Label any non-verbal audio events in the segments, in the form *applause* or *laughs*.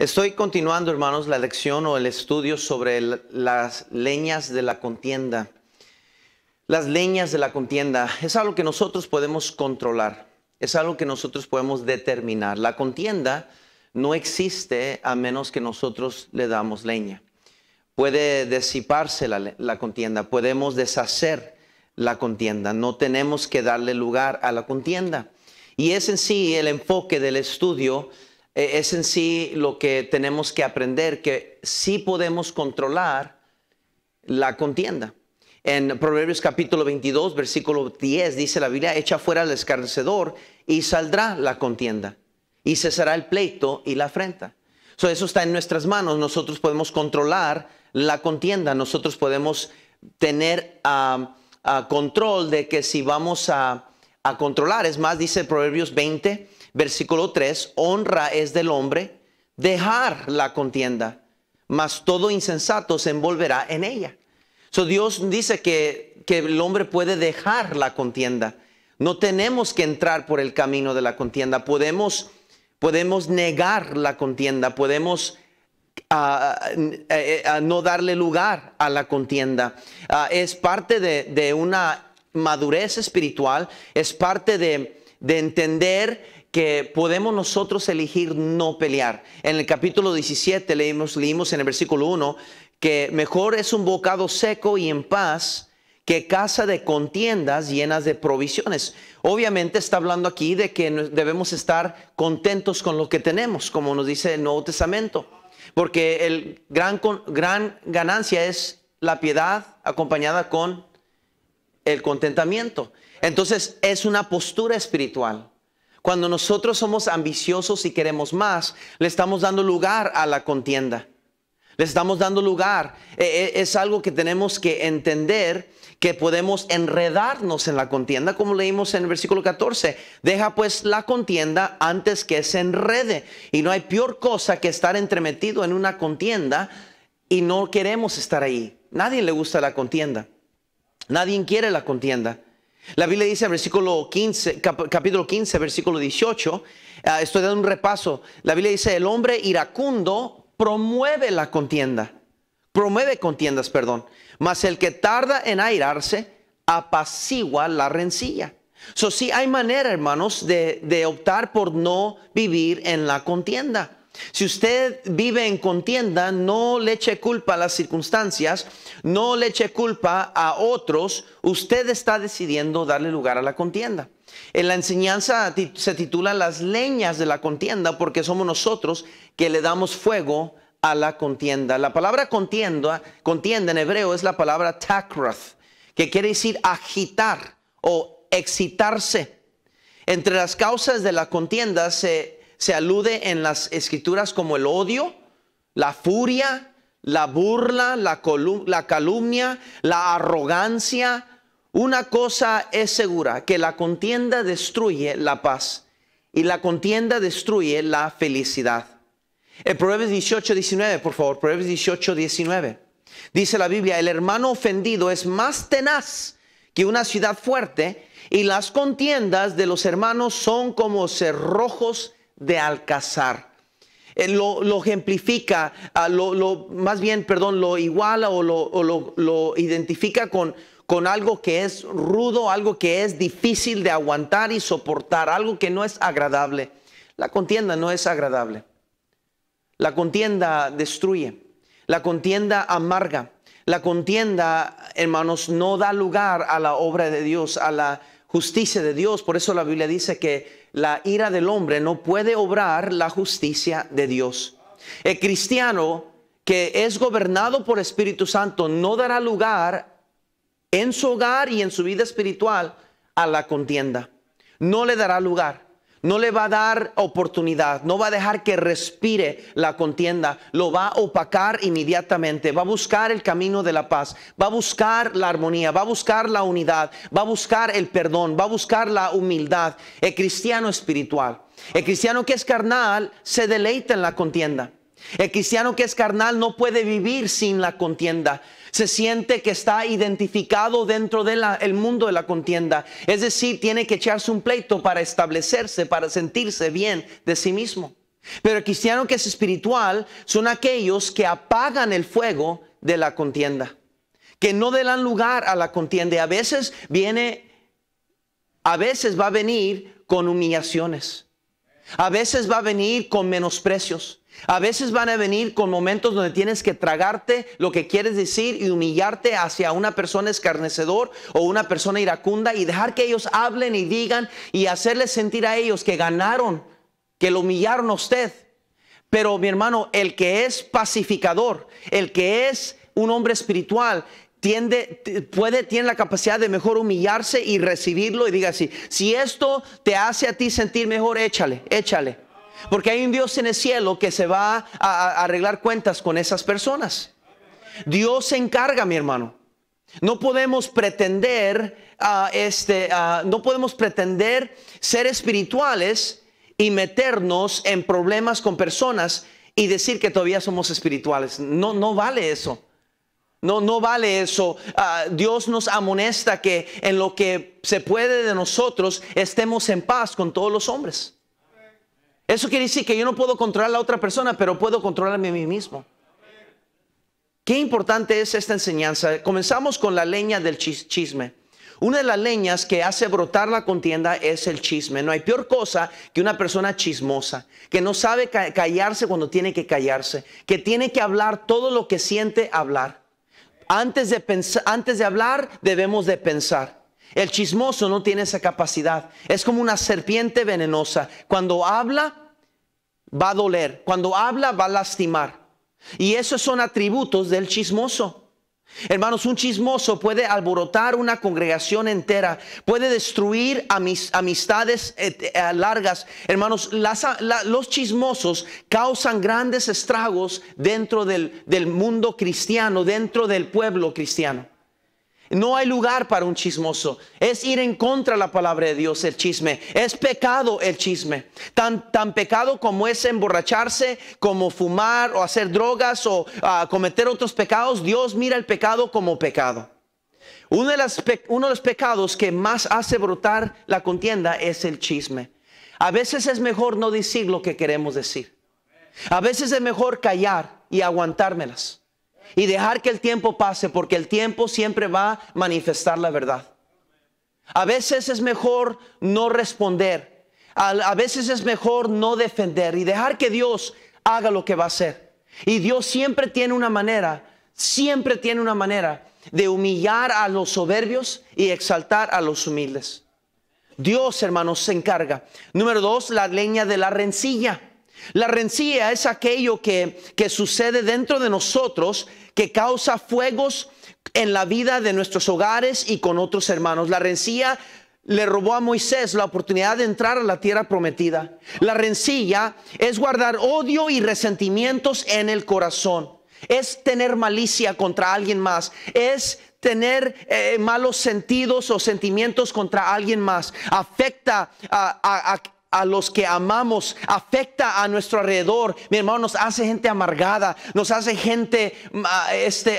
Estoy continuando, hermanos, la lección o el estudio sobre las leñas de la contienda. Las leñas de la contienda es algo que nosotros podemos controlar, es algo que nosotros podemos determinar. La contienda no existe a menos que nosotros le damos leña. Puede disiparse la, contienda, podemos deshacer la contienda, no tenemos que darle lugar a la contienda. Y es en sí el enfoque del estudio e-, es en sí lo que tenemos que aprender, que sí podemos controlar la contienda. En Proverbios capítulo 22, versículo 10, dice la Biblia, echa fuera al escarnecedor y saldrá la contienda, y cesará el pleito y la afrenta. So, eso está en nuestras manos, nosotros podemos controlar la contienda, nosotros podemos tener control de que si vamos a, a controlar, es más, dice Proverbios 20, versículo 3, honra es del hombre dejar la contienda, mas todo insensato se envolverá en ella. So Dios dice que, que el hombre puede dejar la contienda. No tenemos que entrar por el camino de la contienda. Podemos, podemos negar la contienda. Podemos ah, eh, eh, ah, no darle lugar a la contienda. Ah, es parte de, una madurez espiritual, es parte de, de entender que podemos nosotros elegir no pelear. En el capítulo 17 leímos, leímos en el versículo 1 que mejor es un bocado seco y en paz que casa de contiendas llenas de provisiones. Obviamente está hablando aquí de que debemos estar contentos con lo que tenemos, como nos dice el Nuevo Testamento, porque el gran, gran ganancia es la piedad acompañada con el contentamiento. Entonces es una postura espiritual. Cuando nosotros somos ambiciosos y queremos más, le estamos dando lugar a la contienda. Le estamos dando lugar. E, e, es algo que tenemos que entender que podemos enredarnos en la contienda, como leímos en el versículo 14. Deja pues la contienda antes que se enrede. Y no hay peor cosa que estar entremetido en una contienda y no queremos estar ahí. Nadie le gusta la contienda. Nadie quiere la contienda. La Biblia dice en versículo 15, capítulo 15, versículo 18, ah, estoy dando un repaso, la Biblia dice, el hombre iracundo promueve la contienda, promueve contiendas, perdón, mas el que tarda en airarse apacigua la rencilla. So, sí hay manera, hermanos, de, de optar por no vivir en la contienda. Si usted vive en contienda, no le eche culpa a las circunstancias, no le eche culpa a otros, usted está decidiendo darle lugar a la contienda. En la enseñanza se titula Las leñas de la contienda porque somos nosotros que le damos fuego a la contienda. La palabra contienda, contienda en hebreo es la palabra takrath, que quiere decir agitar o excitarse. Entre las causas de la contienda se se alude en las escrituras como el odio, la furia, la burla, la, calumnia, la arrogancia. Una cosa es segura, que la contienda destruye la paz y la contienda destruye la felicidad. El Proverbios 18, 19, por favor, Proverbios 18, 19. Dice la Biblia, el hermano ofendido es más tenaz que una ciudad fuerte y las contiendas de los hermanos son como cerrojos de alcanzar. Eh, lo, ejemplifica, ah, lo, lo, más bien, perdón, lo iguala o lo, identifica con, con algo que es rudo, algo que es difícil de aguantar y soportar, algo que no es agradable. La contienda no es agradable. La contienda destruye. La contienda amarga. La contienda, hermanos, no da lugar a la obra de Dios, a la justicia de Dios. Por eso la Biblia dice que la ira del hombre no puede obrar la justicia de Dios. El cristiano que es gobernado por Espíritu Santo no dará lugar en su hogar y en su vida espiritual a la contienda. No le dará lugar. No le va a dar oportunidad, no va a dejar que respire la contienda, lo va a opacar inmediatamente, va a buscar el camino de la paz, va a buscar la armonía, va a buscar la unidad, va a buscar el perdón, va a buscar la humildad. El cristiano espiritual, el cristiano que es carnal, se deleita en la contienda. El cristiano que es carnal no puede vivir sin la contienda. Se siente que está identificado dentro del mundo de la contienda. Es decir, tiene que echarse un pleito para establecerse, para sentirse bien de sí mismo. Pero el cristiano que es espiritual son aquellos que apagan el fuego de la contienda, que no dan lugar a la contienda. a veces viene, a veces va a venir con humillaciones, a veces va a venir con menosprecios. A veces van a venir con momentos donde tienes que tragarte lo que quieres decir y humillarte hacia una persona escarnecedor o una persona iracunda y dejar que ellos hablen y digan y hacerles sentir a ellos que ganaron, que lo humillaron a usted. Pero mi hermano, el que es pacificador, el que es un hombre espiritual, puede, tiene la capacidad de mejor humillarse y recibirlo y diga así, si esto te hace a ti sentir mejor, échale, échale. Porque hay un Dios en el cielo que se va a, arreglar cuentas con esas personas. Dios se encarga, mi hermano. No podemos pretender, ah, este, ah, no podemos pretender ser espirituales y meternos en problemas con personas y decir que todavía somos espirituales. No, no vale eso. No, no vale eso. Ah, Dios nos amonesta que en lo que se puede de nosotros estemos en paz con todos los hombres. Eso quiere decir que yo no puedo controlar a la otra persona, pero puedo controlarme a mí mismo. Qué importante es esta enseñanza. Comenzamos con la leña del chisme. Una de las leñas que hace brotar la contienda es el chisme. No hay peor cosa que una persona chismosa, que no sabe callarse cuando tiene que callarse, que tiene que hablar todo lo que siente hablar. Antes de, antes de hablar debemos de pensar. El chismoso no tiene esa capacidad. Es como una serpiente venenosa. Cuando habla, va a doler, cuando habla va a lastimar. Y esos son atributos del chismoso. Hermanos, un chismoso puede alborotar una congregación entera, puede destruir amistades eh, eh, largas. Hermanos, los chismosos causan grandes estragos dentro del mundo cristiano, dentro del pueblo cristiano. No hay lugar para un chismoso. Es ir en contra de la palabra de Dios el chisme. Es pecado el chisme. Tan, tan pecado como es emborracharse, como fumar o hacer drogas o ah, cometer otros pecados, Dios mira el pecado como pecado. Uno de, uno de los pecados que más hace brotar la contienda es el chisme. A veces es mejor no decir lo que queremos decir. A veces es mejor callar y aguantármelas y dejar que el tiempo pase porque el tiempo siempre va a manifestar la verdad. A veces es mejor no responder, a, veces es mejor no defender y dejar que Dios haga lo que va a hacer. Y Dios siempre tiene una manera, siempre tiene una manera de humillar a los soberbios y exaltar a los humildes. Dios, hermanos, se encarga. Número dos, la leña de la rencilla. La rencilla es aquello que, sucede dentro de nosotros que causa fuegos en la vida de nuestros hogares y con otros hermanos. La rencilla le robó a Moisés la oportunidad de entrar a la tierra prometida. La rencilla es guardar odio y resentimientos en el corazón. Es tener malicia contra alguien más. Es tener eh, malos sentidos o sentimientos contra alguien más. Afecta a a los que amamos, afecta a nuestro alrededor. Mi hermano, nos hace gente amargada, nos hace gente mm, ah, este,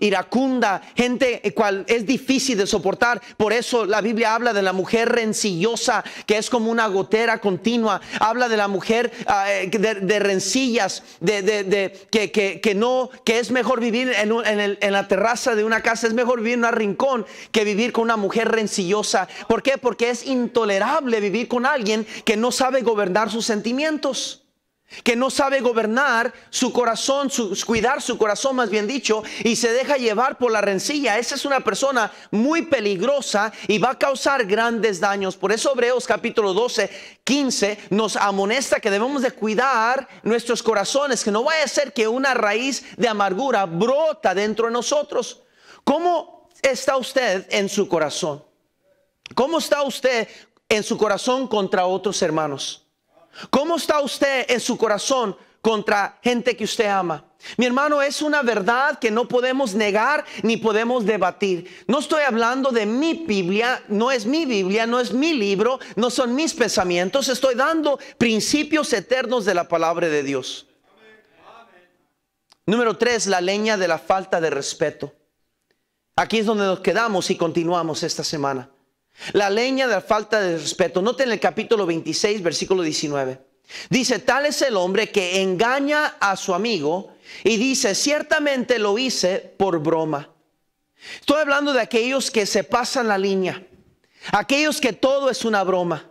iracunda, gente cual es difícil de soportar. Por eso la Biblia habla de la mujer rencillosa, que es como una gotera continua. Habla de la mujer ah, eh, de, rencillas, de, que, no, que es mejor vivir en, en la terraza de una casa, es mejor vivir en un rincón que vivir con una mujer rencillosa. ¿Por qué? Porque es intolerable vivir con alguien que que no sabe gobernar sus sentimientos, que no sabe gobernar su corazón, su, cuidar su corazón más bien dicho, y se deja llevar por la rencilla. Esa es una persona muy peligrosa y va a causar grandes daños. Por eso Hebreos capítulo 12, 15 nos amonesta que debemos de cuidar nuestros corazones, que no vaya a ser que una raíz de amargura brota dentro de nosotros. ¿Cómo está usted en su corazón? ¿Cómo está usted en su corazón contra otros hermanos? ¿Cómo está usted en su corazón contra gente que usted ama? Mi hermano, es una verdad que no podemos negar ni podemos debatir. No estoy hablando de mi Biblia, no es mi Biblia, no es mi libro, no son mis pensamientos. Estoy dando principios eternos de la palabra de Dios. Número tres, la leña de la falta de respeto. Aquí es donde nos quedamos y continuamos esta semana. La leña de la falta de respeto. Noten el capítulo 26, versículo 19. Dice, tal es el hombre que engaña a su amigo y dice, ciertamente lo hice por broma. Estoy hablando de aquellos que se pasan la línea, aquellos que todo es una broma,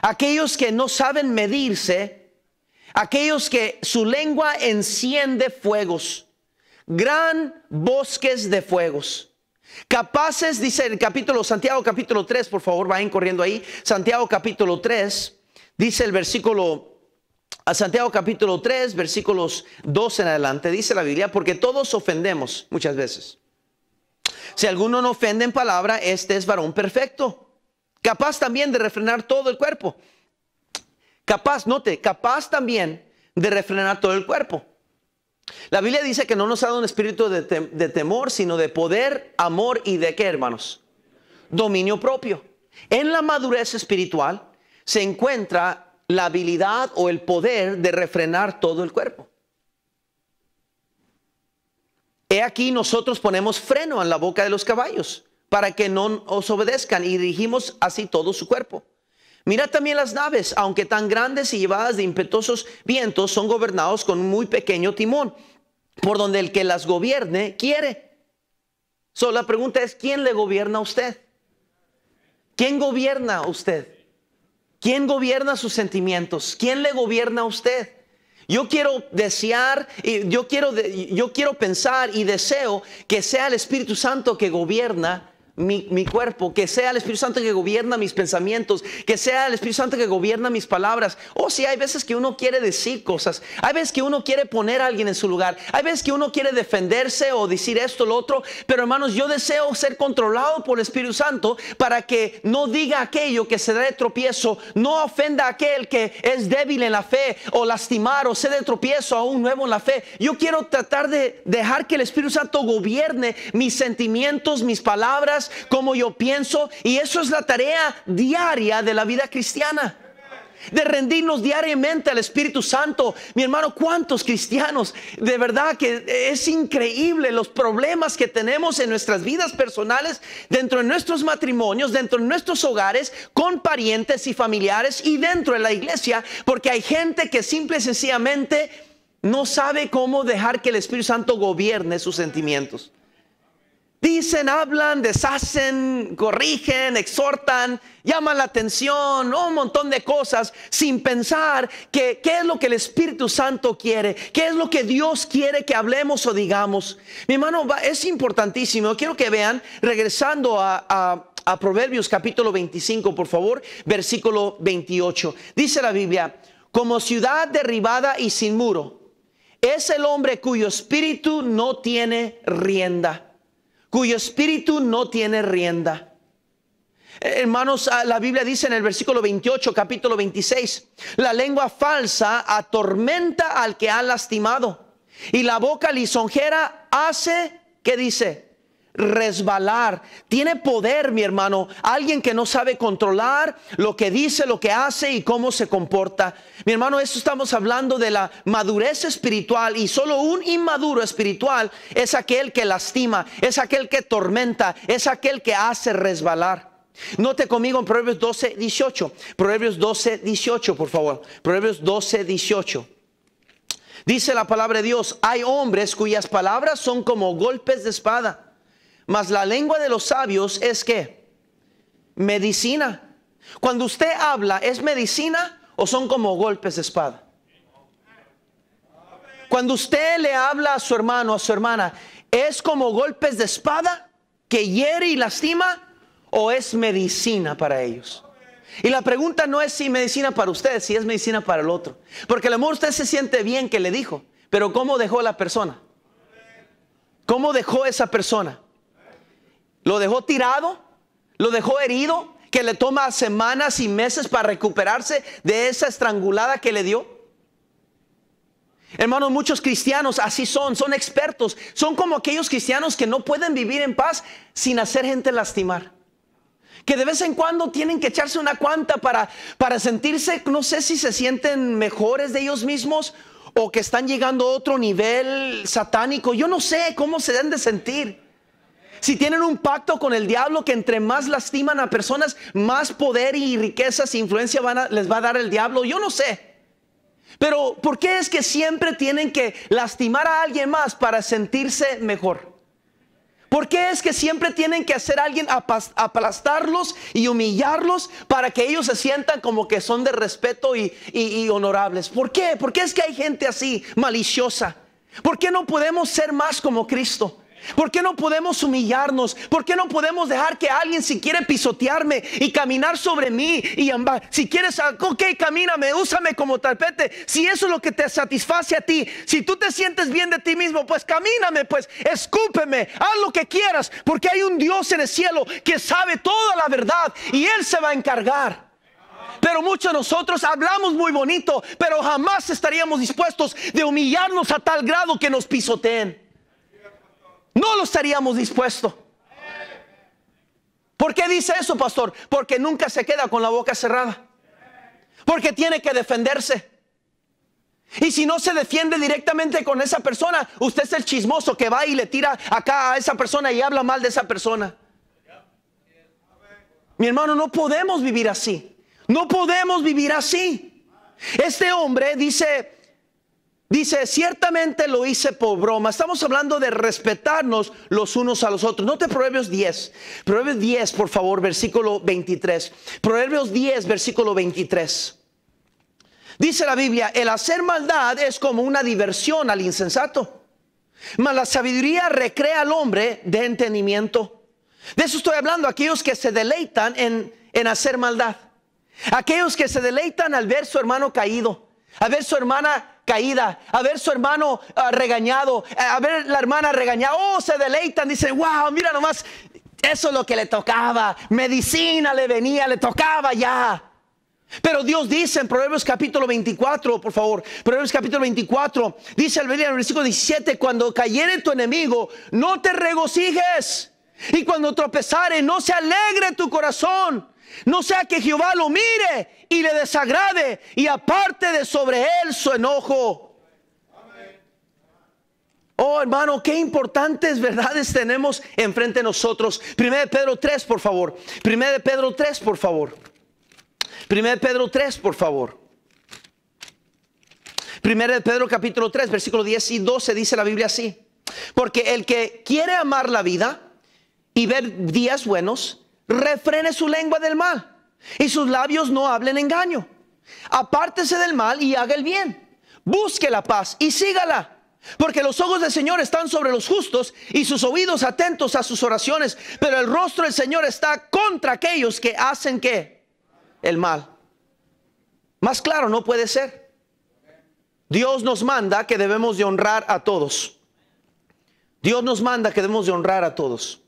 aquellos que no saben medirse, aquellos que su lengua enciende fuegos, gran bosques de fuegos. Capaces, dice el capítulo Santiago capítulo 3, por favor, vayan corriendo ahí. Santiago capítulo 3, dice el versículo a Santiago capítulo 3, versículos 2 en adelante, dice la Biblia, porque todos ofendemos muchas veces. Si alguno no ofende en palabra, este es varón perfecto, capaz también de refrenar todo el cuerpo. Capaz, note, capaz también de refrenar todo el cuerpo. La Biblia dice que no nos ha dado un espíritu de, temor, sino de poder, amor y de qué, hermanos? Dominio propio. En la madurez espiritual se encuentra la habilidad o el poder de refrenar todo el cuerpo. He aquí nosotros ponemos freno en la boca de los caballos para que no os obedezcan y dirigimos así todo su cuerpo. Mira también las naves, aunque tan grandes y llevadas de impetuosos vientos, son gobernados con un muy pequeño timón, por donde el que las gobierne quiere. So, la pregunta es, ¿quién le gobierna a usted? ¿Quién gobierna a usted? ¿Quién gobierna sus sentimientos? ¿Quién le gobierna a usted? Yo quiero desear, yo quiero, yo quiero pensar y deseo que sea el Espíritu Santo que gobierna mi, cuerpo, que sea el Espíritu Santo que gobierna mis pensamientos, que sea el Espíritu Santo que gobierna mis palabras. O oh, si hay veces que uno quiere decir cosas, hay veces que uno quiere poner a alguien en su lugar, hay veces que uno quiere defenderse o decir esto, lo otro, pero hermanos, yo deseo ser controlado por el Espíritu Santo para que no diga aquello que se dé tropiezo, no ofenda a aquel que es débil en la fe o lastimar o se de tropiezo a un nuevo en la fe. Yo quiero tratar de dejar que el Espíritu Santo gobierne mis sentimientos, mis palabras, como yo pienso. Y eso es la tarea diaria de la vida cristiana. De rendirnos diariamente al Espíritu Santo. Mi hermano, ¿cuántos cristianos? De verdad que es increíble los problemas que tenemos en nuestras vidas personales, dentro de nuestros matrimonios, dentro de nuestros hogares, con parientes y familiares y dentro de la iglesia, porque hay gente que simple y sencillamente no sabe cómo dejar que el Espíritu Santo gobierne sus sentimientos. Dicen, hablan, deshacen, corrigen, exhortan, llaman la atención, un montón de cosas sin pensar que qué es lo que el Espíritu Santo quiere, qué es lo que Dios quiere que hablemos o digamos. Mi hermano, es importantísimo. Quiero que vean, regresando a, a, a Proverbios capítulo 25, por favor, versículo 28. Dice la Biblia, como ciudad derribada y sin muro, es el hombre cuyo espíritu no tiene rienda cuyo espíritu no tiene rienda. Hermanos, ah, la Biblia dice en el versículo 28, capítulo 26, la lengua falsa atormenta al que ha lastimado y la boca lisonjera hace, que dice? resbalar. Tiene poder, mi hermano. Alguien que no sabe controlar lo que dice, lo que hace y cómo se comporta. Mi hermano, esto estamos hablando de la madurez espiritual y solo un inmaduro espiritual es aquel que lastima, es aquel que tormenta, es aquel que hace resbalar. Note conmigo en Proverbios 12, 18. Proverbios 12, 18, por favor. Proverbios 12, 18. Dice la palabra de Dios, hay hombres cuyas palabras son como golpes de espada mas la lengua de los sabios es que medicina. Cuando usted habla, ¿es medicina o son como golpes de espada? Cuando usted le habla a su hermano, a su hermana, ¿es como golpes de espada que hiere y lastima o es medicina para ellos? Y la pregunta no es si medicina para usted, si es medicina para el otro. Porque el amor usted se siente bien que le dijo, pero ¿cómo dejó la persona? ¿Cómo dejó esa persona? Lo dejó tirado, lo dejó herido, que le toma semanas y meses para recuperarse de esa estrangulada que le dio. Hermanos, muchos cristianos así son, son expertos, son como aquellos cristianos que no pueden vivir en paz sin hacer gente lastimar. Que de vez en cuando tienen que echarse una cuanta para, para sentirse, no sé si se sienten mejores de ellos mismos o que están llegando a otro nivel satánico. Yo no sé cómo se deben de sentir. Si tienen un pacto con el diablo que entre más lastiman a personas, más poder y riquezas e influencia les va a dar el diablo, yo no sé. Pero ¿por qué es que siempre tienen que lastimar a alguien más para sentirse mejor? ¿Por qué es que siempre tienen que hacer a alguien aplastarlos y humillarlos para que ellos se sientan como que son de respeto y, y honorables? ¿Por qué? ¿Por qué es que hay gente así, maliciosa? ¿Por qué no podemos ser más como Cristo? ¿Por qué no podemos humillarnos? ¿Por qué no podemos dejar que alguien si quiere pisotearme y caminar sobre mí y Si quieres, ah, ok, camíname, úsame como tapete. Si eso es lo que te satisface a ti, si tú te sientes bien de ti mismo, pues camíname, pues escúpeme, haz lo que quieras, porque hay un Dios en el cielo que sabe toda la verdad y Él se va a encargar. Pero muchos de nosotros hablamos muy bonito, pero jamás estaríamos dispuestos de humillarnos a tal grado que nos pisoteen no lo estaríamos dispuesto. ¿Por qué dice eso, pastor? Porque nunca se queda con la boca cerrada. Porque tiene que defenderse. Y si no se defiende directamente con esa persona, usted es el chismoso que va y le tira acá a esa persona y habla mal de esa persona. Mi hermano, no podemos vivir así. No podemos vivir así. Este hombre dice Dice, ciertamente lo hice por broma. Estamos hablando de respetarnos los unos a los otros. Note Proverbios 10. Proverbios 10, por favor, versículo 23. Proverbios 10, versículo 23. Dice la Biblia, el hacer maldad es como una diversión al insensato. Mas la sabiduría recrea al hombre de entendimiento. De eso estoy hablando, aquellos que se deleitan en, en hacer maldad. Aquellos que se deleitan al ver su hermano caído, al ver su hermana caída, a ver su hermano ah, regañado, eh, a ver la hermana regañada. Oh, se deleitan, dicen, wow, mira nomás, eso es lo que le tocaba. Medicina le venía, le tocaba ya. Pero Dios dice en Proverbios capítulo 24, por favor, Proverbios capítulo 24, dice al en el versículo 17, cuando cayere tu enemigo, no te regocijes. Y cuando tropezare, no se alegre tu corazón. No sea que Jehová lo mire y le desagrade y aparte de sobre él su enojo. Oh hermano, qué importantes verdades tenemos enfrente de nosotros. Primero de Pedro 3, por favor. Primero de Pedro 3, por favor. Primero de Pedro 3, por favor. Primero de Pedro capítulo 3, versículo 10 y 12 dice la Biblia así. Porque el que quiere amar la vida y ver días buenos, refrene su lengua del mal y sus labios no hablen engaño. Apártese del mal y haga el bien. Busque la paz y sígala. Porque los ojos del Señor están sobre los justos y sus oídos atentos a sus oraciones. Pero el rostro del Señor está contra aquellos que hacen que El mal. Más claro no puede ser. Dios nos manda que debemos de honrar a todos. Dios nos manda que debemos de honrar a todos.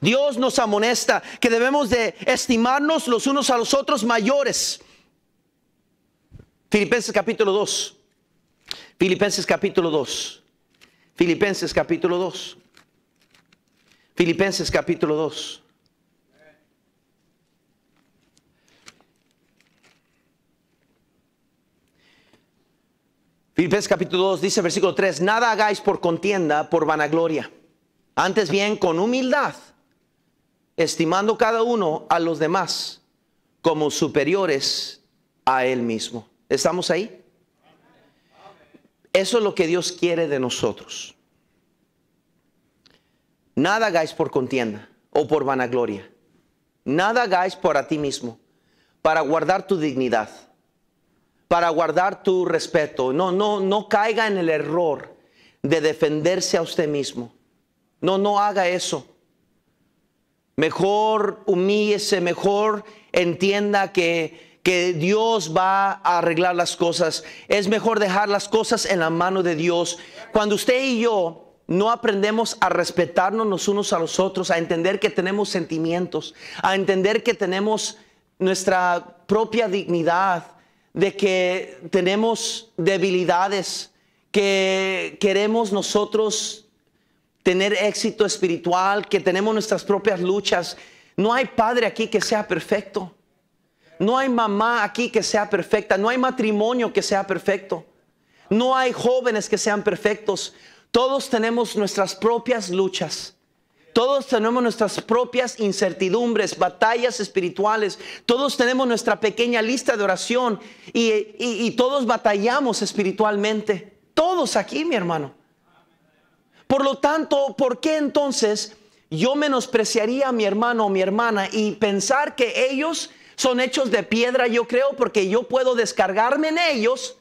Dios nos amonesta que debemos de estimarnos los unos a los otros mayores. Filipenses capítulo 2. Filipenses capítulo 2. Filipenses capítulo 2. Filipenses capítulo 2. Filipenses capítulo 2 dice versículo 3, nada hagáis por contienda, por vanagloria antes bien, con humildad, estimando cada uno a los demás como superiores a él mismo. ¿Estamos ahí? Eso es lo que Dios quiere de nosotros. Nada hagáis por contienda o por vanagloria. Nada hagáis a ti mismo, para guardar tu dignidad, para guardar tu respeto. No, no, no caiga en el error de defenderse a usted mismo no, no haga eso. Mejor humíllese, mejor entienda que, que Dios va a arreglar las cosas. Es mejor dejar las cosas en la mano de Dios. Cuando usted y yo no aprendemos a respetarnos los unos a los otros, a entender que tenemos sentimientos, a entender que tenemos nuestra propia dignidad, de que tenemos debilidades, que queremos nosotros tener éxito espiritual, que tenemos nuestras propias luchas. No hay padre aquí que sea perfecto. No hay mamá aquí que sea perfecta. No hay matrimonio que sea perfecto. No hay jóvenes que sean perfectos. Todos tenemos nuestras propias luchas. Todos tenemos nuestras propias incertidumbres, batallas espirituales. Todos tenemos nuestra pequeña lista de oración y, todos batallamos espiritualmente. Todos aquí, mi hermano. Por lo tanto, ¿por qué entonces yo menospreciaría a mi hermano o mi hermana y pensar que ellos son hechos de piedra, yo creo, porque yo puedo descargarme en ellos,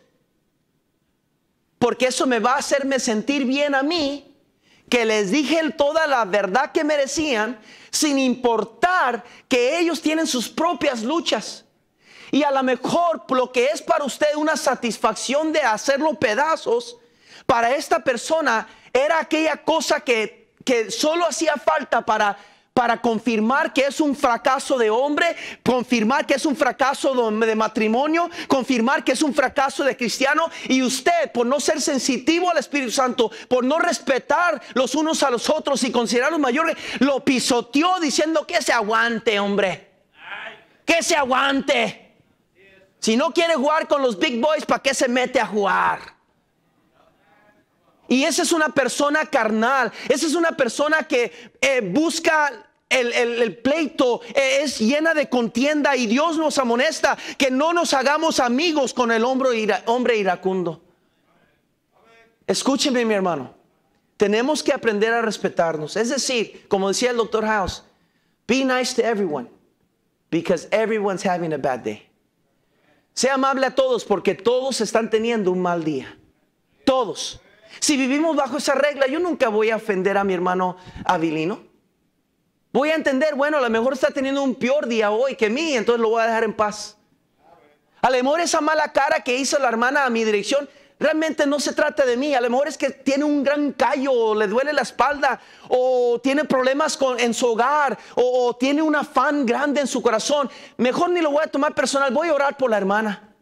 porque eso me va a hacerme sentir bien a mí, que les dije toda la verdad que merecían, sin importar que ellos tienen sus propias luchas. Y a lo mejor lo que es para usted una satisfacción de hacerlo pedazos, para esta persona era aquella cosa que, solo hacía falta para para confirmar que es un fracaso de hombre, confirmar que es un fracaso de matrimonio, confirmar que es un fracaso de cristiano. Y usted, por no ser sensitivo al Espíritu Santo, por no respetar los unos a los otros y considerarlos mayores, lo pisoteó diciendo que se aguante, hombre. Que se aguante. Si no quiere jugar con los big boys, ¿para qué se mete a jugar? Y esa es una persona carnal, esa es una persona que eh, busca el, pleito eh, es llena de contienda y Dios nos amonesta que no nos hagamos amigos con el hombre, iracundo. Escúcheme mi hermano, tenemos que aprender a respetarnos. Es decir, como decía el doctor House, be nice to everyone because everyone's having a bad day. Sea amable a todos porque todos están teniendo un mal día. Todos. Si vivimos bajo esa regla, yo nunca voy a ofender a mi hermano Avilino. Voy a entender, bueno, a lo mejor está teniendo un peor día hoy que mí, entonces lo voy a dejar en paz. A lo mejor esa mala cara que hizo la hermana a mi dirección, realmente no se trata de mí. A lo mejor es que tiene un gran callo, o le duele la espalda, o tiene problemas en su hogar, o, o tiene un afán grande en su corazón. Mejor ni lo voy a tomar personal, voy a orar por la hermana.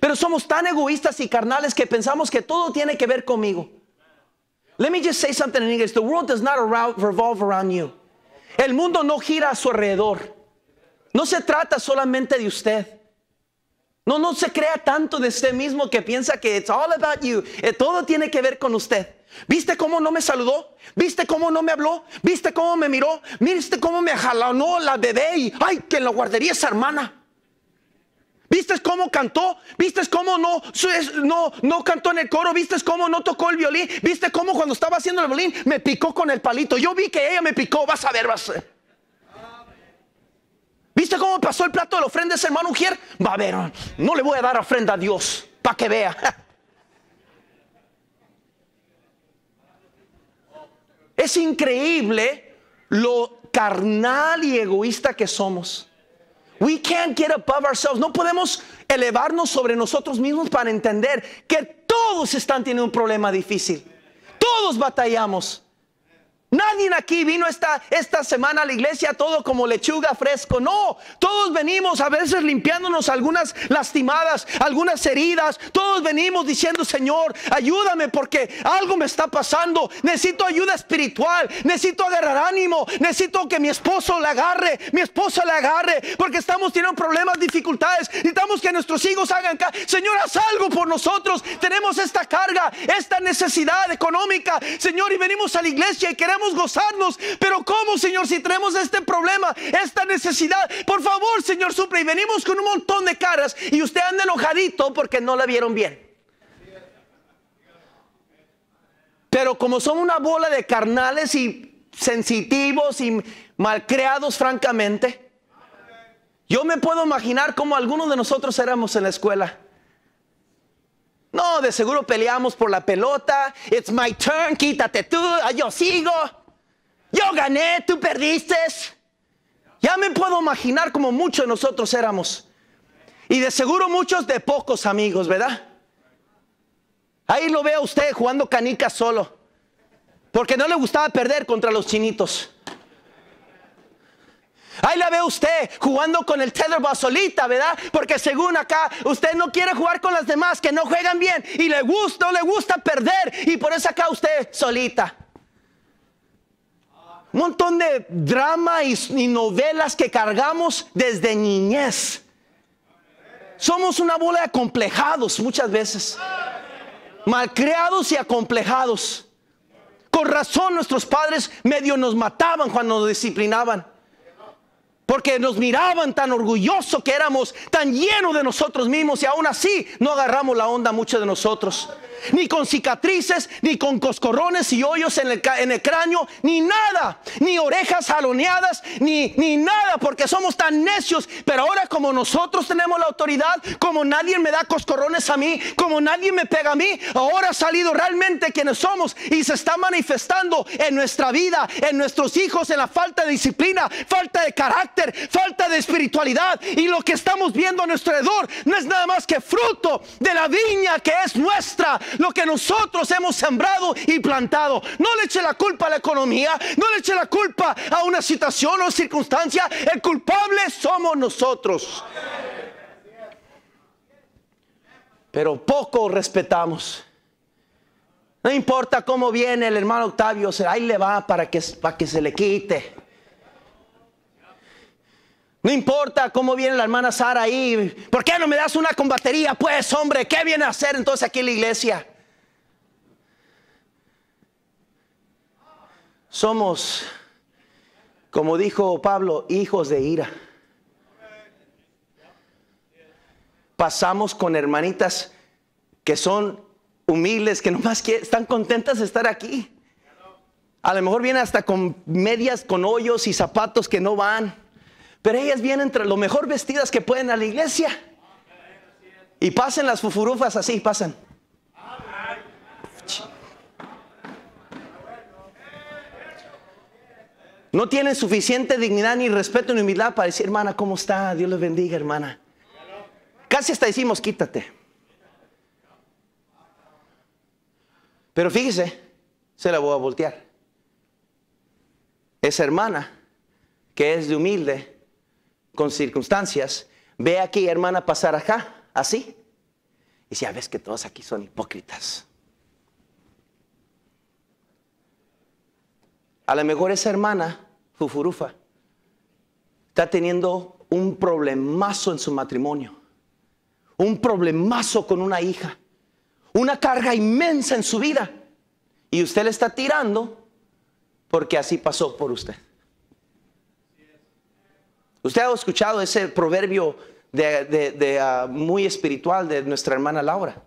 Pero somos tan egoístas y carnales que pensamos que todo tiene que ver conmigo. Let me just say something in English. The world does not revolve around you. El mundo no gira a su alrededor. No se trata solamente de usted. No, no se crea tanto de usted mismo que piensa que it's all about you. Eh, todo tiene que ver con usted. ¿Viste cómo no me saludó? ¿Viste cómo no me habló? ¿Viste cómo me miró? ¿Viste cómo me jalonó la bebé? Y, ay, que en la guardería esa hermana. ¿Viste cómo cantó? ¿Viste cómo no, no, no cantó en el coro? ¿Viste cómo no tocó el violín? ¿Viste cómo cuando estaba haciendo el violín me picó con el palito? Yo vi que ella me picó, vas a ver, vas a ver. ¿Viste cómo pasó el plato de la ofrenda ese hermano Ujier? Va a ver, no le voy a dar ofrenda a Dios para que vea. *laughs* Es increíble lo carnal y egoísta que somos. We can't get above ourselves. No podemos elevarnos sobre nosotros mismos para entender que todos están teniendo un problema difícil. Todos batallamos. Nadie aquí vino esta, esta semana a la iglesia todo como lechuga fresco. No, todos venimos a veces limpiándonos algunas lastimadas, algunas heridas. Todos venimos diciendo, Señor, ayúdame porque algo me está pasando. Necesito ayuda espiritual. Necesito agarrar ánimo. Necesito que mi esposo la agarre, mi esposa la agarre. Porque estamos teniendo problemas, dificultades. Necesitamos que nuestros hijos hagan... Señor, haz algo por nosotros. Tenemos esta carga, esta necesidad económica. Señor, y venimos a la iglesia y queremos gozarnos, pero ¿cómo, Señor, si tenemos este problema, esta necesidad? Por favor, Señor, suple. Y venimos con un montón de caras y usted anda enojadito porque no la vieron bien. Pero como son una bola de carnales y sensitivos y malcreados, francamente, yo me puedo imaginar cómo algunos de nosotros éramos en la escuela. No, de seguro peleamos por la pelota. It's my turn, quítate tú, ah, yo sigo. Yo gané, tú perdiste. Ya me puedo imaginar como muchos de nosotros éramos. Y de seguro muchos de pocos amigos, ¿verdad? Ahí lo veo a usted jugando canica solo. Porque no le gustaba perder contra los chinitos. Ahí la ve usted jugando con el tetherball solita, ¿verdad? Porque según acá, usted no quiere jugar con las demás que no juegan bien y le gusta, no le gusta perder y por eso acá usted solita. Un montón de drama y, novelas que cargamos desde niñez. Somos una bola de acomplejados muchas veces. creados y acomplejados. Con razón nuestros padres medio nos mataban cuando nos disciplinaban porque nos miraban tan orgullosos que éramos tan llenos de nosotros mismos y aún así no agarramos la onda muchos de nosotros. Ni con cicatrices, ni con coscorrones y hoyos en el, en el cráneo, ni nada, ni orejas jaloneadas, ni, ni nada, porque somos tan necios. Pero ahora como nosotros tenemos la autoridad, como nadie me da coscorrones a mí, como nadie me pega a mí, ahora ha salido realmente quienes somos y se está manifestando en nuestra vida, en nuestros hijos, en la falta de disciplina, falta de carácter falta de espiritualidad. Y lo que estamos viendo a nuestro alrededor no es nada más que fruto de la viña que es nuestra, lo que nosotros hemos sembrado y plantado. No le eche la culpa a la economía, no le eche la culpa a una situación o circunstancia. El culpable somos nosotros. Pero poco respetamos. No importa cómo viene el hermano Octavio, ahí le va para que, para que se le quite. No importa cómo viene la hermana Sara ahí. ¿Por qué no me das una combatería? Pues, hombre, ¿qué viene a hacer entonces aquí la iglesia? Somos, como dijo Pablo, hijos de ira. Pasamos con hermanitas que son humildes, que más que están contentas de estar aquí. A lo mejor viene hasta con medias, con hoyos y zapatos que no van. Pero ellas vienen entre lo mejor vestidas que pueden a la iglesia. Y pasen las fufurufas así, pasan. No tienen suficiente dignidad ni respeto ni humildad para decir, hermana, ¿cómo está? Dios les bendiga, hermana. Casi hasta decimos, quítate. Pero fíjese, se la voy a voltear. Esa hermana que es de humilde con circunstancias, ve a hermana pasar acá, así. Y si ah, ves que todos aquí son hipócritas. A lo mejor esa hermana, Fufurufa, está teniendo un problemazo en su matrimonio, un problemazo con una hija, una carga inmensa en su vida. Y usted le está tirando porque así pasó por usted. Usted ha escuchado ese proverbio de, ah, muy espiritual de nuestra hermana Laura.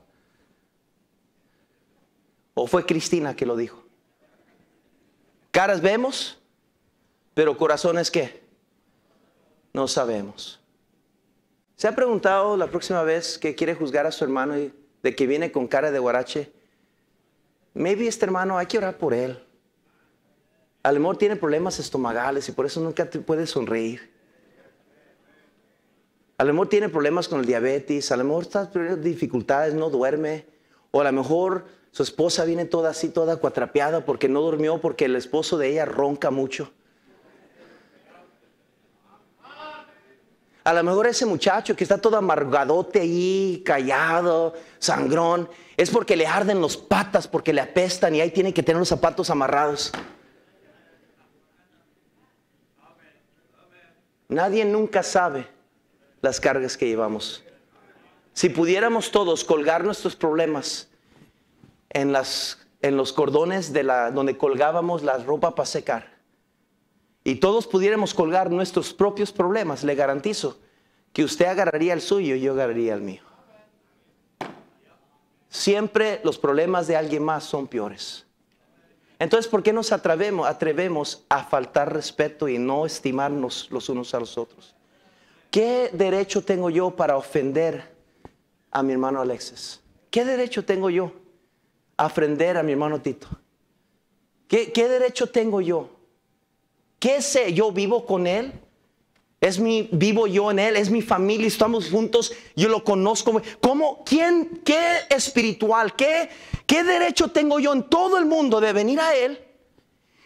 ¿O fue Cristina que lo dijo? Caras vemos, pero corazones qué? No sabemos. ¿Se ha preguntado la próxima vez que quiere juzgar a su hermano y de que viene con cara de guarache? Maybe este hermano hay que orar por él. A lo tiene problemas estomagales y por eso nunca te puede sonreír. A lo mejor tiene problemas con el diabetes, a lo mejor está teniendo dificultades, no duerme, o a lo mejor su esposa viene toda así, toda cuatrapeada porque no durmió, porque el esposo de ella ronca mucho. A lo mejor ese muchacho que está todo amargadote ahí, callado, sangrón, es porque le arden los patas, porque le apestan y ahí tiene que tener los zapatos amarrados. Nadie nunca sabe las cargas que llevamos. Si pudiéramos todos colgar nuestros problemas en, las, en los cordones de la, donde colgábamos la ropa para secar, y todos pudiéramos colgar nuestros propios problemas, le garantizo que usted agarraría el suyo y yo agarraría el mío. Siempre los problemas de alguien más son peores. Entonces, ¿por qué nos atrevemos, atrevemos a faltar respeto y no estimarnos los unos a los otros? ¿Qué derecho tengo yo para ofender a mi hermano Alexis? ¿Qué derecho tengo yo a ofender a mi hermano Tito? ¿Qué, qué derecho tengo yo? ¿Qué sé? ¿Yo vivo con él? Es mi, vivo yo en él, es mi familia, estamos juntos, yo lo conozco. ¿Cómo? ¿Quién? ¿Qué espiritual? ¿Qué, qué derecho tengo yo en todo el mundo de venir a él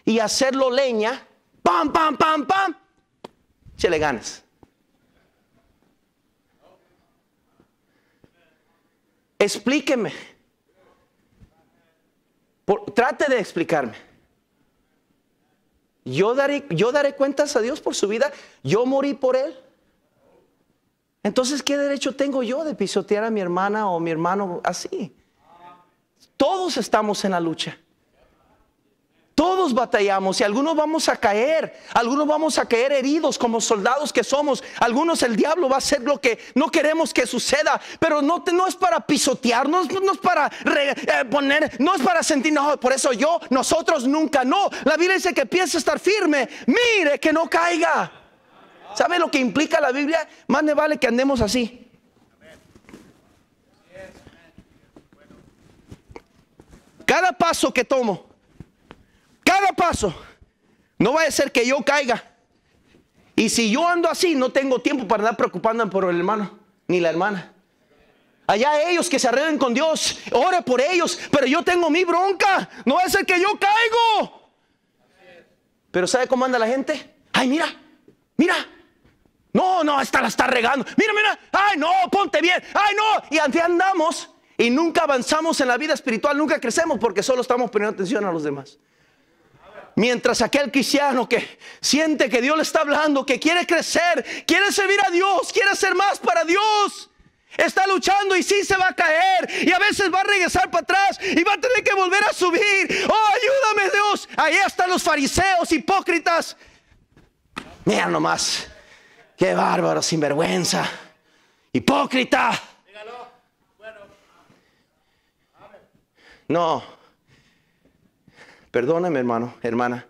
y hacerlo leña? ¡Pam, pam, pam, pam! Se le ganas. Explíqueme. trate de explicarme. Yo daré, yo daré cuentas a Dios por su vida. Yo morí por él. Entonces, ¿qué derecho tengo yo de pisotear a mi hermana o mi hermano así? Todos estamos en la lucha. Todos batallamos y algunos vamos a caer, algunos vamos a caer heridos como soldados que somos, algunos el diablo va a hacer lo que no queremos que suceda, pero no, es para pisotearnos. no, es para eh, poner, no es para sentir, no, por eso yo, nosotros nunca, no. La Biblia dice que piensa estar firme, mire que no caiga. ¿Sabe lo que implica la Biblia? Más me vale que andemos así. Cada paso que tomo paso, no va a ser que yo caiga. Y si yo ando así, no tengo tiempo para andar preocupándome por el hermano ni la hermana. Allá ellos que se arreglen con Dios, ore por ellos, pero yo tengo mi bronca, no es a ser que yo caigo. Pero ¿sabe cómo anda la gente? Ay, mira, mira. No, no, esta la está regando. Mira, mira. Ay, no, ponte bien. Ay, no. Y así andamos y nunca avanzamos en la vida espiritual, nunca crecemos porque solo estamos poniendo atención a los demás. Mientras aquel cristiano que siente que Dios le está hablando, que quiere crecer, quiere servir a Dios, quiere ser más para Dios, está luchando y sí se va a caer y a veces va a regresar para atrás y va a tener que volver a subir. Oh, ayúdame Dios. Ahí están los fariseos hipócritas. Mira nomás. Qué bárbaro, sinvergüenza. Hipócrita. No. Perdóname, hermano, hermana.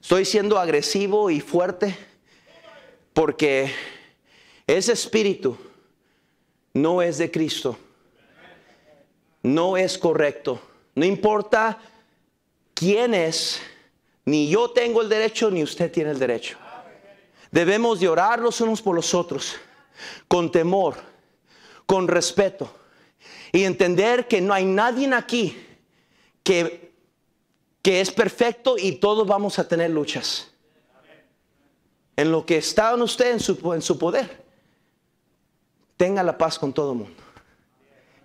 Estoy siendo agresivo y fuerte porque ese espíritu no es de Cristo. No es correcto. No importa quién es, ni yo tengo el derecho, ni usted tiene el derecho. Debemos de orar los unos por los otros, con temor, con respeto, y entender que no hay nadie aquí que que es perfecto y todos vamos a tener luchas. En lo que está en usted, en su, poder, tenga la paz con todo el mundo.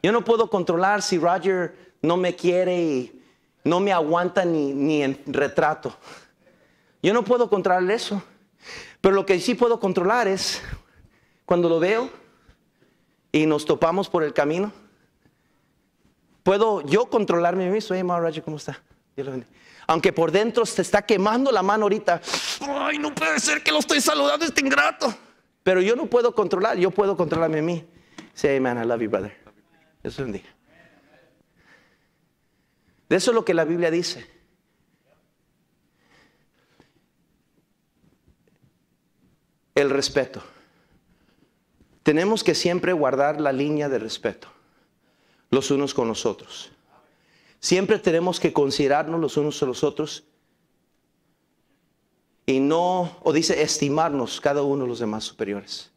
Yo no puedo controlar si Roger no me quiere y no me aguanta ni, ni en retrato. Yo no puedo controlar eso. Pero lo que sí puedo controlar es cuando lo veo y nos topamos por el camino. Puedo yo controlarme mismo. Hey, Roger, ¿cómo está? Aunque por dentro se está quemando la mano ahorita. Ay, no puede ser que lo estoy saludando este ingrato. Pero yo no puedo controlar, yo puedo controlarme a mí. Say, amen, I love you, brother. De eso es lo que la Biblia dice. El respeto. Tenemos que siempre guardar la línea de respeto los unos con los otros. Siempre tenemos que considerarnos los unos a los otros y no, o dice, estimarnos cada uno de los demás superiores.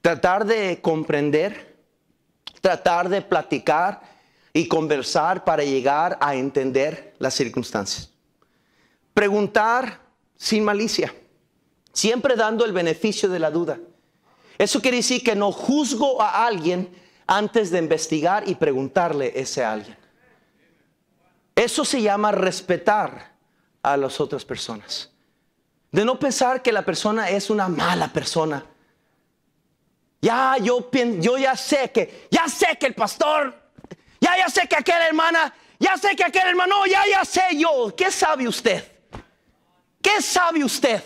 Tratar de comprender, tratar de platicar y conversar para llegar a entender las circunstancias. Preguntar sin malicia, siempre dando el beneficio de la duda. Eso quiere decir que no juzgo a alguien antes de investigar y preguntarle ese alguien. Eso se llama respetar a las otras personas. De no pensar que la persona es una mala persona. Ya yo, yo ya sé que, ya sé que el pastor, ya ya sé que aquella hermana, ya sé que aquel hermano, ya ya sé yo. ¿Qué sabe usted? ¿Qué sabe usted?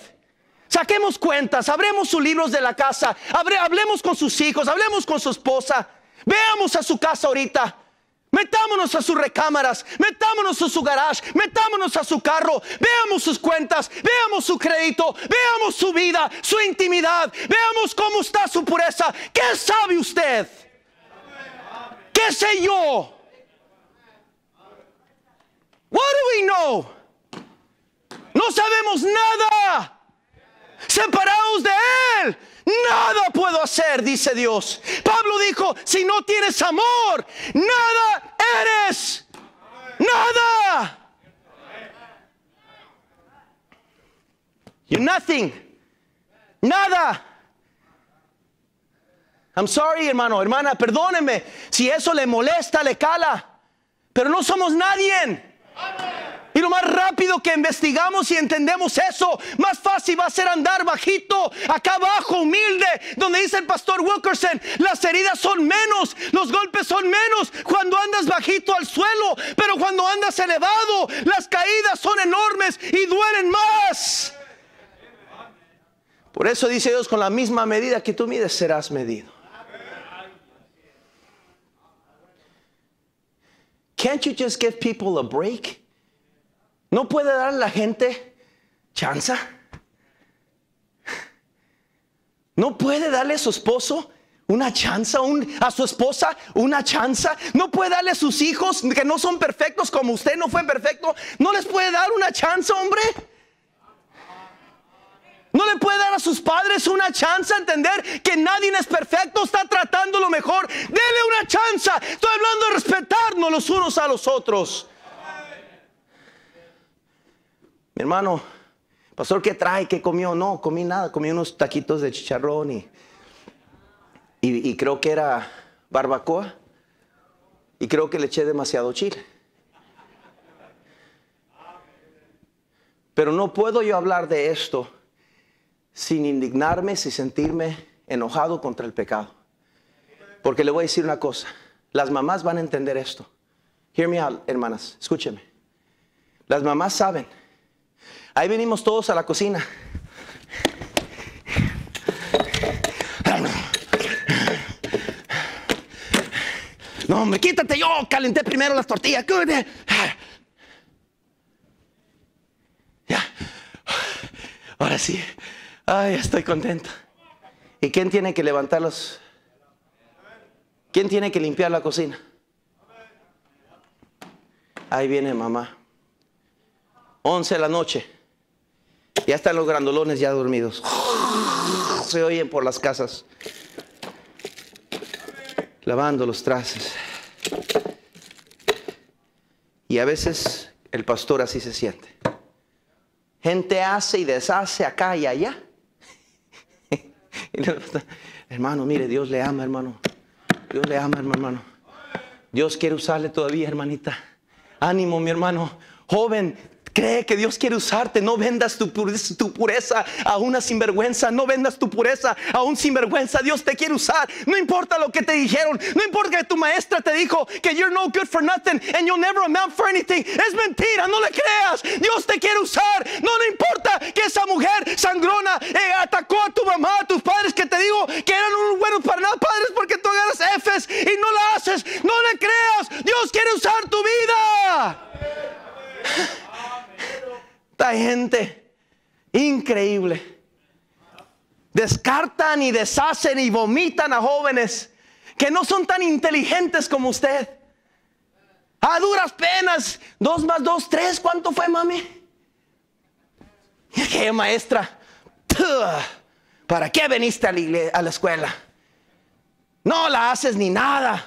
Saquemos cuentas, abremos sus libros de la casa, hablemos con sus hijos, hablemos con su esposa, veamos a su casa ahorita. Metámonos a sus recámaras, metámonos a su garage, metámonos a su carro, veamos sus cuentas, veamos su crédito, veamos su vida, su intimidad, veamos cómo está su pureza. ¿Qué sabe usted? ¿Qué sé yo? What do we know? No sabemos nada. Separados de Él, nada puedo hacer, dice Dios. Pablo dijo, si no tienes amor, nada eres. Nada. You're nothing. Nada. I'm sorry, hermano, hermana, perdóneme si eso le molesta, le cala, pero no somos nadie. Amén. Y lo más rápido que investigamos y entendemos eso, más fácil va a ser andar bajito, acá abajo, humilde, donde dice el pastor Wilkerson, las heridas son menos, los golpes son menos cuando andas bajito al suelo, pero cuando andas elevado, las caídas son enormes y duelen más. Por eso dice Dios, con la misma medida que tú mides serás medido. Can't you just give people a break? No puede dar a la gente chanza. No puede darle a su esposo una chanza, a su esposa una chanza. No puede darle a sus hijos que no son perfectos como usted no fue perfecto. No les puede dar una chanza, hombre. No le puede dar a sus padres una chance a entender que nadie es perfecto, está tratando lo mejor. Dele una chance. Estoy hablando de respetarnos los unos a los otros hermano, pastor, ¿qué trae? ¿Qué comió? No, comí nada, comí unos taquitos de chicharrón y, y, creo que era barbacoa y creo que le eché demasiado chile. Pero no puedo yo hablar de esto sin indignarme, sin sentirme enojado contra el pecado. Porque le voy a decir una cosa, las mamás van a entender esto. Hear me out, hermanas, escúcheme. Las mamás saben Ahí venimos todos a la cocina. No, me quítate, yo calenté primero las tortillas. Ya. Ahora sí. Ay, estoy contento. ¿Y quién tiene que levantarlos? ¿Quién tiene que limpiar la cocina? Ahí viene mamá. Once de la noche. Ya están los grandolones ya dormidos. Se oyen por las casas. Lavando los trastes. Y a veces el pastor así se siente. Gente hace y deshace acá y allá. *laughs* hermano, mire, Dios le ama, hermano. Dios le ama, hermano. Dios quiere usarle todavía, hermanita. Ánimo, mi hermano. Joven, Cree que Dios quiere usarte. No vendas tu pureza, a una sinvergüenza. No vendas tu pureza a un sinvergüenza. Dios te quiere usar. No importa lo que te dijeron. No importa que tu maestra te dijo que you're no good for nothing and you'll never amount for anything. Es mentira. No le creas. Dios te quiere usar. No le importa que esa mujer sangrona eh, atacó a tu mamá, a tu descartan y deshacen y vomitan a jóvenes que no son tan inteligentes como usted. A duras penas, dos más dos, tres, ¿cuánto fue, mami? ¿Qué maestra? ¿Para qué veniste a la, escuela? No la haces ni nada.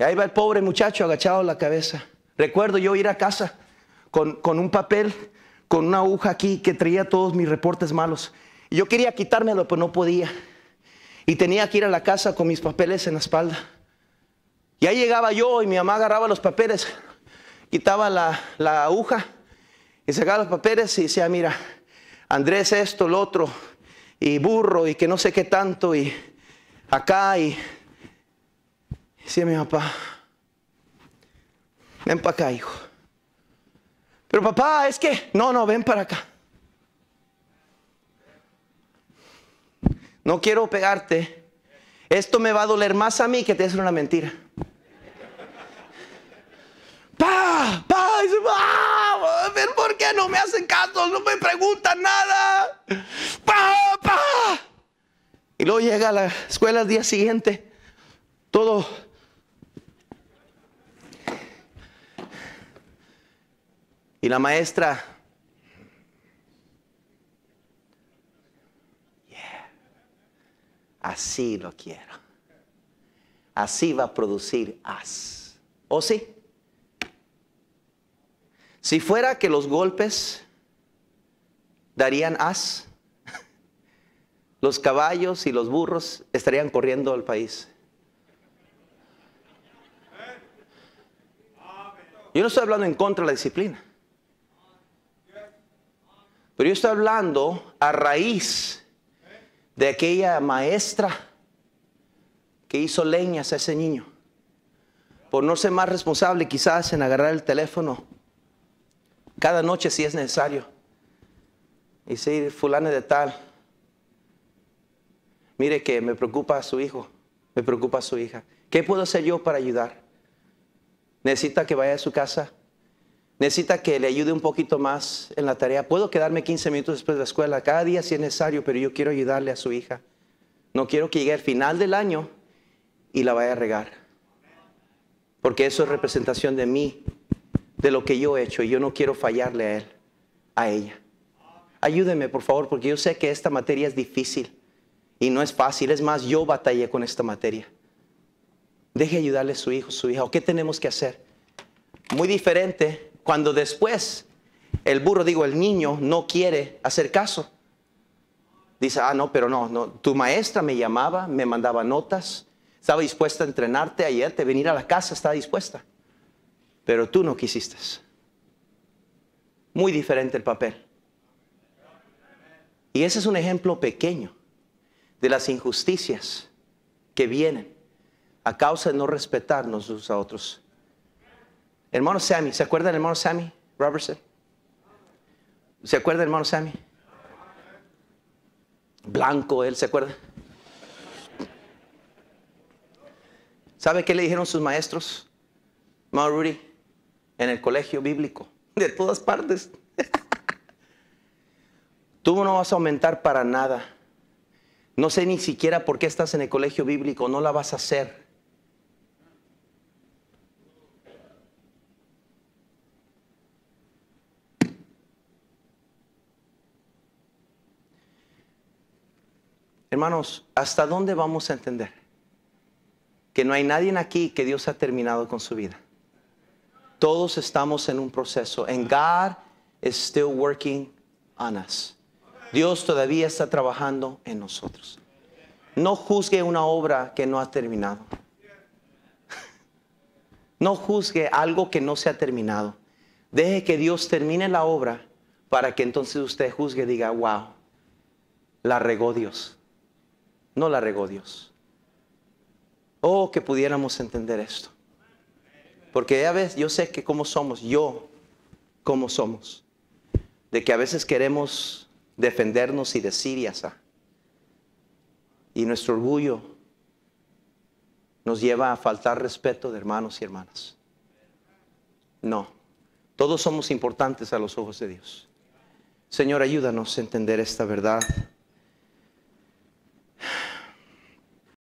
Y ahí va el pobre muchacho agachado la cabeza. Recuerdo yo ir a casa con, con un papel con una aguja aquí que traía todos mis reportes malos. Y yo quería quitármelo, pero no podía. Y tenía que ir a la casa con mis papeles en la espalda. Y ahí llegaba yo y mi mamá agarraba los papeles, quitaba la, la aguja y sacaba los papeles y decía, mira, Andrés esto, lo otro, y burro, y que no sé qué tanto, y acá, y decía mi papá, ven para acá, hijo. Pero papá, es que, no, no, ven para acá. No quiero pegarte. Esto me va a doler más a mí que te hacer una mentira. Pa, pa, dice, ¿por qué no me hacen caso? No me preguntan nada. Pa, pa. Y luego llega a la escuela al día siguiente, todo Y la maestra, así lo quiero. Así va a producir as. ¿O sí? Si fuera que los golpes darían as, los caballos y los burros estarían corriendo al país. Yo no estoy hablando en contra de la disciplina. Pero yo estoy hablando a raíz de aquella maestra que hizo leñas a ese niño. Por no ser más responsable quizás en agarrar el teléfono cada noche si es necesario. Y decir, fulano de tal, mire que me preocupa a su hijo, me preocupa a su hija. ¿Qué puedo hacer yo para ayudar? Necesita que vaya a su casa necesita que le ayude un poquito más en la tarea. Puedo quedarme 15 minutos después de la escuela, cada día si es necesario, pero yo quiero ayudarle a su hija. No quiero que llegue al final del año y la vaya a regar. Porque eso es representación de mí, de lo que yo he hecho, y yo no quiero fallarle a él, a ella. Ayúdeme, por favor, porque yo sé que esta materia es difícil y no es fácil. Es más, yo batallé con esta materia. Deje ayudarle a su hijo, su hija, o qué tenemos que hacer. Muy diferente cuando después el burro, digo, el niño no quiere hacer caso. Dice, ah, no, pero no, no, tu maestra me llamaba, me mandaba notas, estaba dispuesta a entrenarte ayer, te venir a la casa, estaba dispuesta. Pero tú no quisiste. Muy diferente el papel. Y ese es un ejemplo pequeño de las injusticias que vienen a causa de no respetarnos unos a otros hermano Sammy, ¿se acuerda del hermano Sammy Robertson? ¿Se acuerda del hermano Sammy? Blanco, él se acuerda. ¿Sabe qué le dijeron sus maestros? Hermano en el colegio bíblico, de todas partes. *laughs* Tú no vas a aumentar para nada. No sé ni siquiera por qué estás en el colegio bíblico, no la vas a hacer. Hermanos, ¿hasta dónde vamos a entender? Que no hay nadie aquí que Dios ha terminado con su vida. Todos estamos en un proceso. And God is still working on us. Dios todavía está trabajando en nosotros. No juzgue una obra que no ha terminado. *laughs* No juzgue algo que no se ha terminado. Deje que Dios termine la obra para que entonces usted juzgue y diga, wow, la regó Dios. No la regó Dios. Oh, que pudiéramos entender esto. Porque a veces yo sé que cómo somos, yo cómo somos. De que a veces queremos defendernos y decir y asá. Y nuestro orgullo nos lleva a faltar respeto de hermanos y hermanas. No, todos somos importantes a los ojos de Dios. Señor, ayúdanos a entender esta verdad.